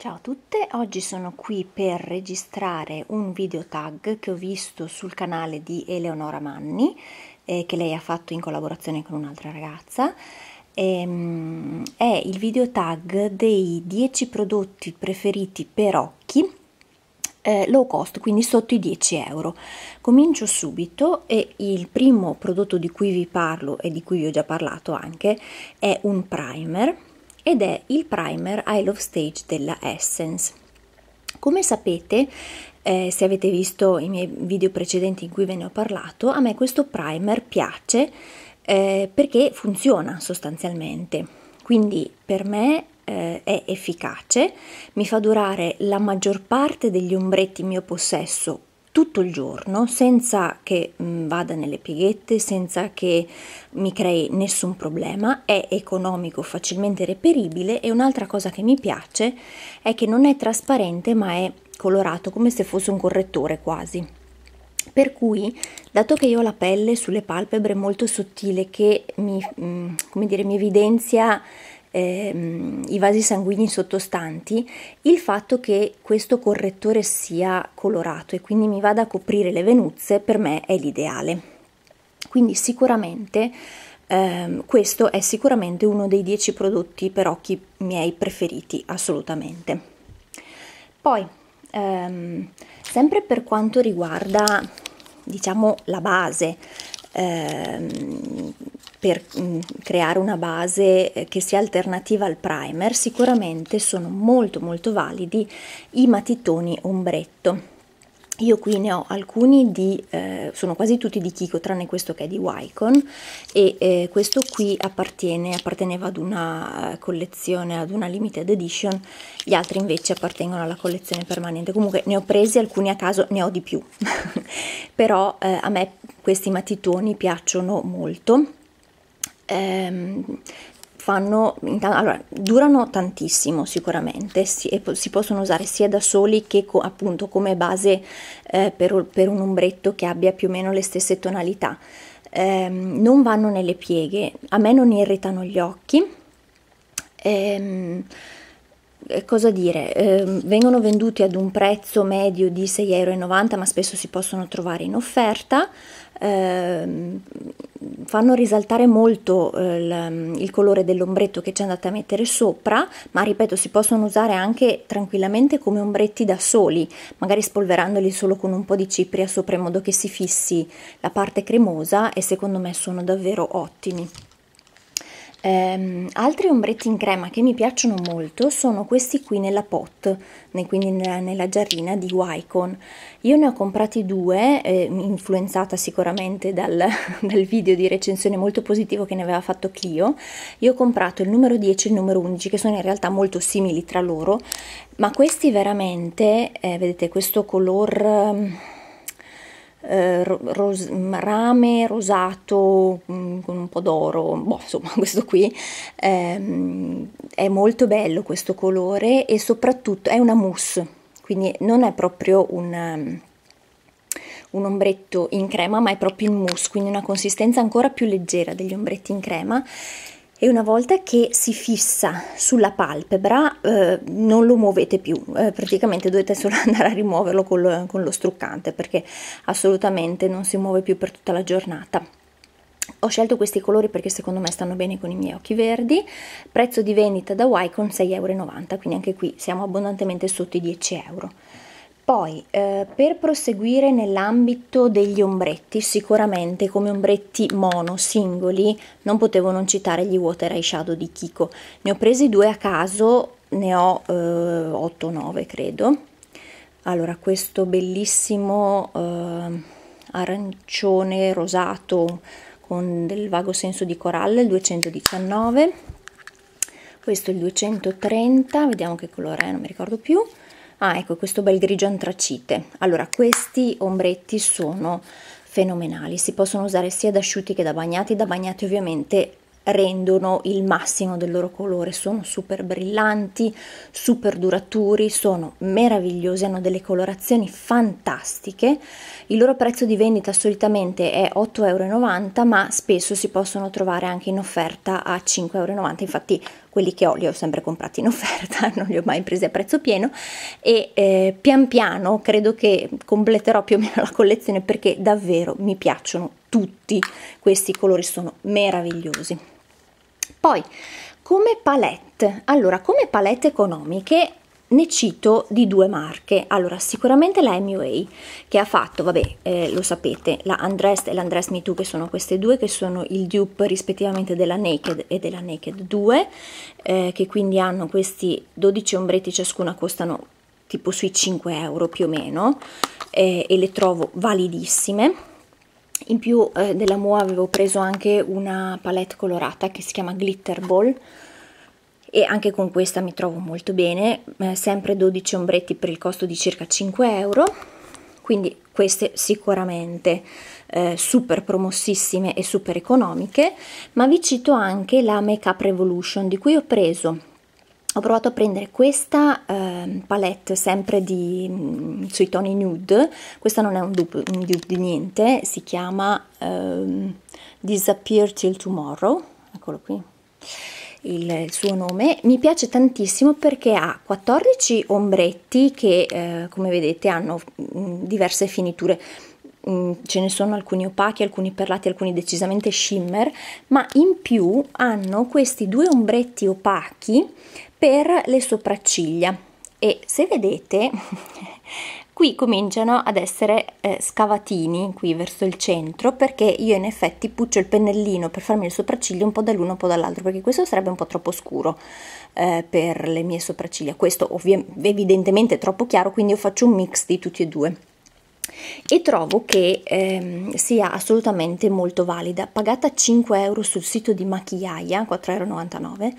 Ciao a tutte, oggi sono qui per registrare un video tag che ho visto sul canale di Eleonora Manni eh, che lei ha fatto in collaborazione con un'altra ragazza. Ehm, è il video tag dei 10 prodotti preferiti per occhi eh, low cost, quindi sotto i 10 euro. Comincio subito e il primo prodotto di cui vi parlo e di cui vi ho già parlato anche è un primer ed è il primer I Love Stage della Essence. Come sapete, eh, se avete visto i miei video precedenti in cui ve ne ho parlato, a me questo primer piace eh, perché funziona sostanzialmente. Quindi per me eh, è efficace, mi fa durare la maggior parte degli ombretti in mio possesso tutto il giorno senza che mm, vada nelle pieghette, senza che mi crei nessun problema, è economico, facilmente reperibile e un'altra cosa che mi piace è che non è trasparente ma è colorato come se fosse un correttore quasi. Per cui, dato che io ho la pelle sulle palpebre molto sottile che mi, mm, dire, mi evidenzia ehm, i vasi sanguigni sottostanti il fatto che questo correttore sia colorato e quindi mi vada a coprire le venuzze per me è l'ideale. Quindi sicuramente ehm, questo è sicuramente uno dei 10 prodotti per occhi miei preferiti assolutamente. Poi ehm, sempre per quanto riguarda diciamo la base ehm, per mh, mm, creare una base eh, che sia alternativa al primer, sicuramente sono molto molto validi i matitoni ombretto. Io qui ne ho alcuni di, eh, sono quasi tutti di Kiko, tranne questo che è di Wycon e eh, questo qui appartiene, apparteneva ad una eh, collezione, ad una limited edition, gli altri invece appartengono alla collezione permanente. Comunque ne ho presi alcuni a caso, ne ho di più, però eh, a me questi matitoni piacciono molto ehm, fanno, allora, durano tantissimo sicuramente si, e po- si possono usare sia da soli che co- appunto come base eh, per, per un ombretto che abbia più o meno le stesse tonalità. Eh, non vanno nelle pieghe, a me non irritano gli occhi. Ehm, eh, cosa dire, eh, vengono venduti ad un prezzo medio di 6,90 euro, ma spesso si possono trovare in offerta. Eh, fanno risaltare molto il, eh, il colore dell'ombretto che ci andate a mettere sopra, ma ripeto, si possono usare anche tranquillamente come ombretti da soli, magari spolverandoli solo con un po' di cipria sopra in modo che si fissi la parte cremosa e secondo me sono davvero ottimi. Um, altri ombretti in crema che mi piacciono molto sono questi qui nella pot, quindi nella, nella, giarrina di Wycon. Io ne ho comprati due, eh, influenzata sicuramente dal, dal, video di recensione molto positivo che ne aveva fatto Clio. Io ho comprato il numero 10 e il numero 11 che sono in realtà molto simili tra loro, ma questi veramente, eh, vedete questo color... Ehm, eh, ros- mm, rame rosato mm, con un po' d'oro, boh, insomma questo qui ehm, è molto bello questo colore e soprattutto è una mousse, quindi non è proprio un, um, un ombretto in crema ma è proprio in mousse, quindi una consistenza ancora più leggera degli ombretti in crema e una volta che si fissa sulla palpebra eh, non lo muovete più, eh, praticamente dovete solo andare a rimuoverlo con lo, con lo struccante perché assolutamente non si muove più per tutta la giornata. Ho scelto questi colori perché secondo me stanno bene con i miei occhi verdi, prezzo di vendita da 6,90 euro, quindi anche qui siamo abbondantemente sotto i 10 euro. Poi, eh, per proseguire nell'ambito degli ombretti, sicuramente come ombretti mono, singoli, non potevo non citare gli Water Eyeshadow di Kiko. Ne ho presi due a caso, ne ho eh, 8-9 credo. Allora, questo bellissimo eh, arancione rosato con del vago senso di coralla, il 219. Questo è il 230, vediamo che colore è, non mi ricordo più Ah, ecco questo bel grigio antracite. Allora, questi ombretti sono fenomenali, si possono usare sia da asciutti che da bagnati, da bagnati ovviamente rendono il massimo del loro colore, sono super brillanti, super duraturi, sono meravigliosi, hanno delle colorazioni fantastiche. Il loro prezzo di vendita solitamente è 8,90 euro, ma spesso si possono trovare anche in offerta a 5,90 euro, infatti quelli che ho li ho sempre comprati in offerta, non li ho mai presi a prezzo pieno e eh, pian piano credo che completerò più o meno la collezione perché davvero mi piacciono tutti questi colori, sono meravigliosi. Poi come palette, allora come palette economiche ne cito di due marche. Allora, sicuramente la MUA che ha fatto, vabbè, eh, lo sapete, la Undressed e l'Undressed Me Too, che sono queste due, che sono il dupe rispettivamente della Naked e della Naked 2, eh, che quindi hanno questi 12 ombretti ciascuna, costano tipo sui 5 euro più o meno, eh, e le trovo validissime. In più eh, della Mua avevo preso anche una palette colorata che si chiama Glitter Ball, e anche con questa mi trovo molto bene, eh, sempre 12 ombretti per il costo di circa 5 euro, quindi queste sicuramente eh, super promossissime e super economiche, ma vi cito anche la Make Up Revolution di cui ho preso ho provato a prendere questa eh, palette sempre di, mh, mm, sui toni nude, questa non è un dupe, un dupe di niente, si chiama eh, Disappear Till Tomorrow, eccolo qui, il suo nome mi piace tantissimo perché ha 14 ombretti che eh, come vedete hanno mh, mm, diverse finiture mh, mm, ce ne sono alcuni opachi alcuni perlati alcuni decisamente shimmer ma in più hanno questi due ombretti opachi per le sopracciglia e se vedete Qui cominciano ad essere eh, scavatini, qui verso il centro, perché io in effetti puccio il pennellino per farmi il sopracciglio un po' dall'uno un po' dall'altro, perché questo sarebbe un po' troppo scuro eh, per le mie sopracciglia. Questo evidentemente è troppo chiaro, quindi io faccio un mix di tutti e due e trovo che ehm, sia assolutamente molto valida pagata 5 euro sul sito di Machiaia 4,99 euro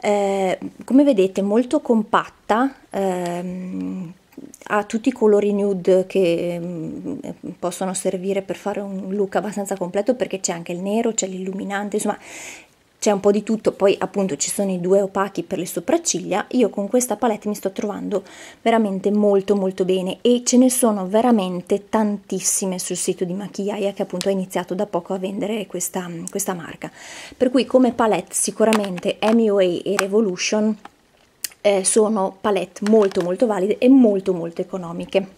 eh, come vedete molto compatta ehm, ha tutti i colori nude che mh, mm, possono servire per fare un look abbastanza completo perché c'è anche il nero, c'è l'illuminante, insomma c'è un po' di tutto, poi appunto ci sono i due opachi per le sopracciglia, io con questa palette mi sto trovando veramente molto molto bene e ce ne sono veramente tantissime sul sito di Machiaia che appunto ha iniziato da poco a vendere questa, mm, questa marca, per cui come palette sicuramente MUA e Revolution eh, sono palette molto molto valide e molto molto economiche.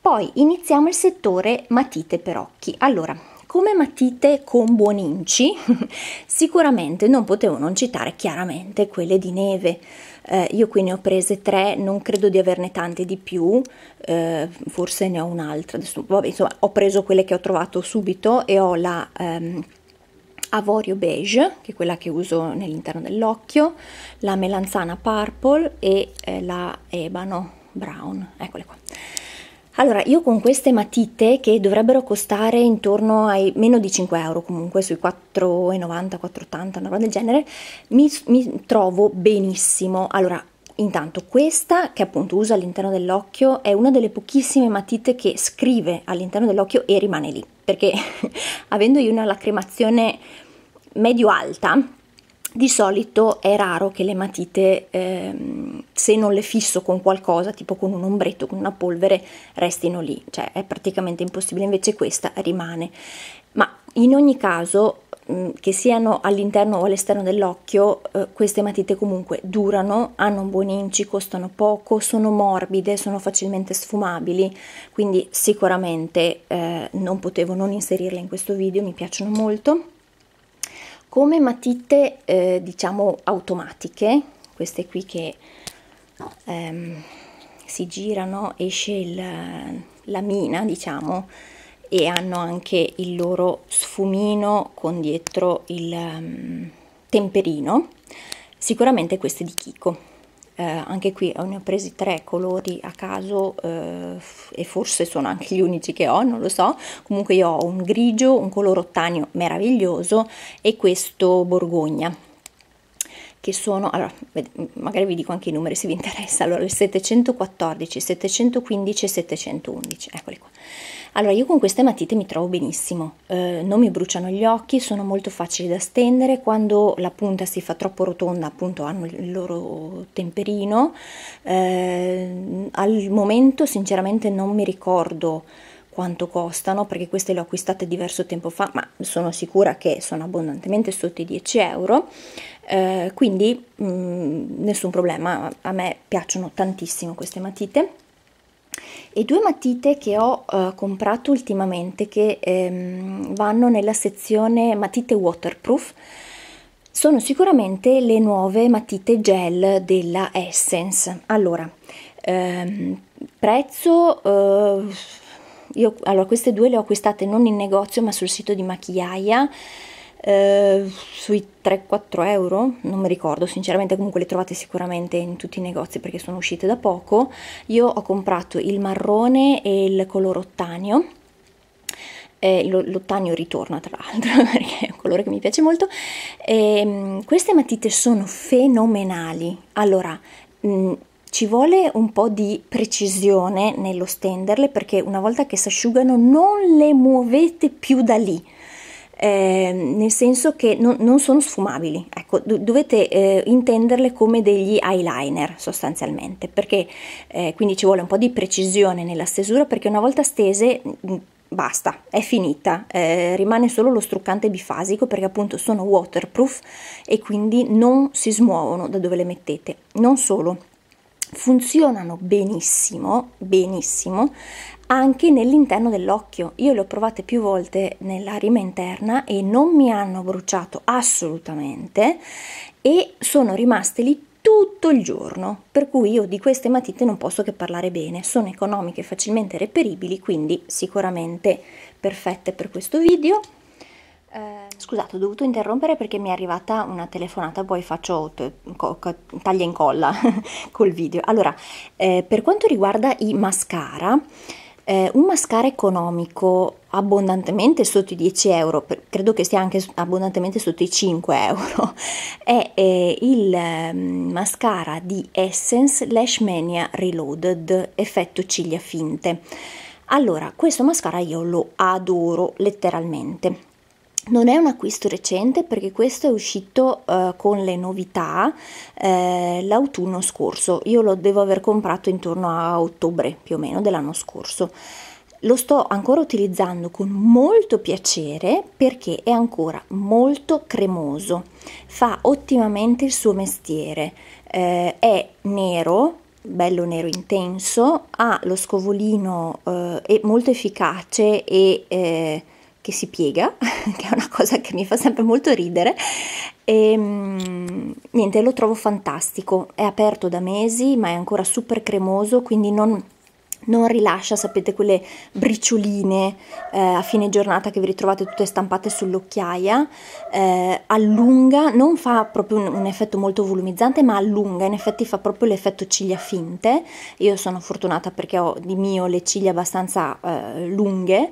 Poi iniziamo il settore matite per occhi. Allora, come matite con buon inci, sicuramente non potevo non citare chiaramente quelle di neve. Eh, io qui ne ho prese tre, non credo di averne tante di più, eh, forse ne ho un'altra. Adesso, vabbè, insomma, ho preso quelle che ho trovato subito e ho la... Ehm, avorio beige, che è quella che uso nell'interno dell'occhio, la melanzana purple e eh, la ebano brown, eccole qua. Allora, io con queste matite che dovrebbero costare intorno ai meno di 5 euro, comunque sui 4,90, 4,80, una roba del genere, mi, mi trovo benissimo. Allora, Intanto questa che appunto uso all'interno dell'occhio è una delle pochissime matite che scrive all'interno dell'occhio e rimane lì, perché avendo io una lacrimazione medio-alta, di solito è raro che le matite, ehm, se non le fisso con qualcosa, tipo con un ombretto, con una polvere, restino lì, cioè è praticamente impossibile, invece questa rimane. Ma in ogni caso, mh, che siano all'interno o all'esterno dell'occhio, eh, queste matite comunque durano, hanno un buon inci, costano poco, sono morbide, sono facilmente sfumabili, quindi sicuramente eh, non potevo non inserirle in questo video, mi piacciono molto come matite eh, diciamo automatiche queste qui che ehm, si girano esce il, la mina diciamo e hanno anche il loro sfumino con dietro il um, temperino sicuramente queste di Kiko eh, anche qui eh, ne ho presi tre colori a caso eh, e forse sono anche gli unici che ho, non lo so, comunque io ho un grigio, un colore ottanio meraviglioso e questo borgogna che sono, allora, magari vi dico anche i numeri se vi interessa, allora il 714, 715 e 711, eccoli qua. Allora, io con queste matite mi trovo benissimo, eh, non mi bruciano gli occhi, sono molto facili da stendere, quando la punta si fa troppo rotonda appunto hanno il loro temperino, eh, al momento sinceramente non mi ricordo quanto costano perché queste le ho acquistate diverso tempo fa ma sono sicura che sono abbondantemente sotto i 10 euro eh, quindi mh, mm, nessun problema a me piacciono tantissimo queste matite e due matite che ho uh, comprato ultimamente che ehm, vanno nella sezione matite waterproof sono sicuramente le nuove matite gel della Essence. Allora, ehm, prezzo, eh, io, allora queste due le ho acquistate non in negozio ma sul sito di Machiaia eh, sui 3-4 euro, non mi ricordo sinceramente, comunque le trovate sicuramente in tutti i negozi perché sono uscite da poco. Io ho comprato il marrone e il color ottanio. Eh, l'ottanio ritorna tra l'altro perché è un colore che mi piace molto e, ehm, queste matite sono fenomenali allora mh, mm, ci vuole un po' di precisione nello stenderle perché una volta che si asciugano non le muovete più da lì eh, nel senso che non, non sono sfumabili, ecco, do, dovete eh, intenderle come degli eyeliner sostanzialmente, perché eh, quindi ci vuole un po' di precisione nella stesura perché una volta stese mm, basta, è finita, eh, rimane solo lo struccante bifasico perché appunto sono waterproof e quindi non si smuovono da dove le mettete. Non solo, funzionano benissimo, benissimo anche nell'interno dell'occhio. Io le ho provate più volte nella rima interna e non mi hanno bruciato assolutamente e sono rimaste lì tutto il giorno, per cui io di queste matite non posso che parlare bene, sono economiche facilmente reperibili, quindi sicuramente perfette per questo video. Scusate, ho dovuto interrompere perché mi è arrivata una telefonata, poi faccio t- co- co- taglia e incolla col video. Allora, eh, per quanto riguarda i mascara, eh, un mascara economico abbondantemente sotto i 10 euro, per, credo che sia anche abbondantemente sotto i 5 euro, è eh, il eh, mascara di Essence Lash Mania Reloaded effetto ciglia finte. Allora, questo mascara io lo adoro letteralmente. Non è un acquisto recente perché questo è uscito eh, con le novità eh, l'autunno scorso. Io lo devo aver comprato intorno a ottobre più o meno dell'anno scorso. Lo sto ancora utilizzando con molto piacere perché è ancora molto cremoso, fa ottimamente il suo mestiere, eh, è nero, bello nero intenso, ha lo scovolino eh, molto efficace e eh, che si piega, che è una cosa che mi fa sempre molto ridere. E ehm, niente, lo trovo fantastico. È aperto da mesi, ma è ancora super cremoso, quindi non, non rilascia, sapete, quelle bricioline eh, a fine giornata che vi ritrovate tutte stampate sull'occhiaia, eh, allunga, non fa proprio un, un, effetto molto volumizzante, ma allunga, in effetti fa proprio l'effetto ciglia finte. Io sono fortunata perché ho di mio le ciglia abbastanza eh, lunghe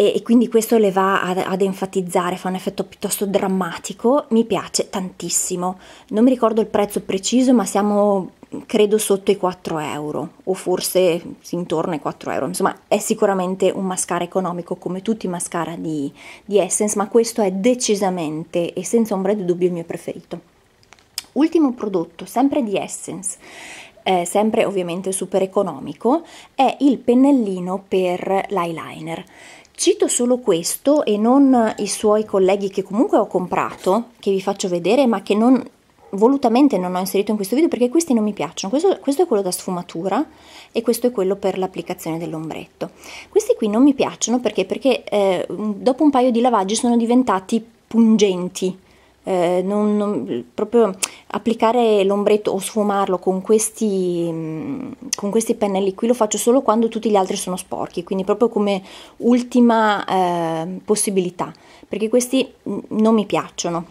e, e quindi questo le va ad, ad, enfatizzare, fa un effetto piuttosto drammatico, mi piace tantissimo. Non mi ricordo il prezzo preciso, ma siamo credo sotto i 4 euro o forse intorno ai 4 euro insomma è sicuramente un mascara economico come tutti i mascara di, di Essence ma questo è decisamente e senza ombra di dubbio il mio preferito ultimo prodotto sempre di Essence eh, sempre ovviamente super economico, è il pennellino per l'eyeliner. Cito solo questo e non i suoi colleghi che comunque ho comprato, che vi faccio vedere, ma che non, volutamente non ho inserito in questo video perché questi non mi piacciono. Questo, questo, è quello da sfumatura e questo è quello per l'applicazione dell'ombretto. Questi qui non mi piacciono perché, perché eh, dopo un paio di lavaggi sono diventati pungenti eh, non, non, proprio applicare l'ombretto o sfumarlo con questi, mm, con questi pennelli qui lo faccio solo quando tutti gli altri sono sporchi, quindi proprio come ultima eh, possibilità, perché questi mm, non mi piacciono.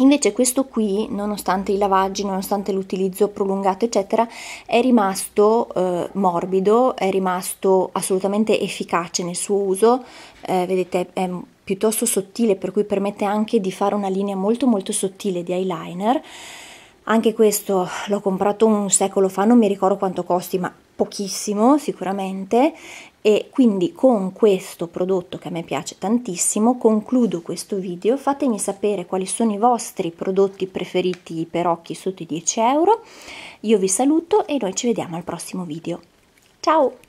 Invece questo qui, nonostante i lavaggi, nonostante l'utilizzo prolungato, eccetera, è rimasto eh, morbido, è rimasto assolutamente efficace nel suo uso, eh, vedete è piuttosto sottile per cui permette anche di fare una linea molto molto sottile di eyeliner anche questo l'ho comprato un secolo fa non mi ricordo quanto costi ma pochissimo sicuramente e quindi con questo prodotto che a me piace tantissimo concludo questo video fatemi sapere quali sono i vostri prodotti preferiti per occhi sotto i 10 euro io vi saluto e noi ci vediamo al prossimo video ciao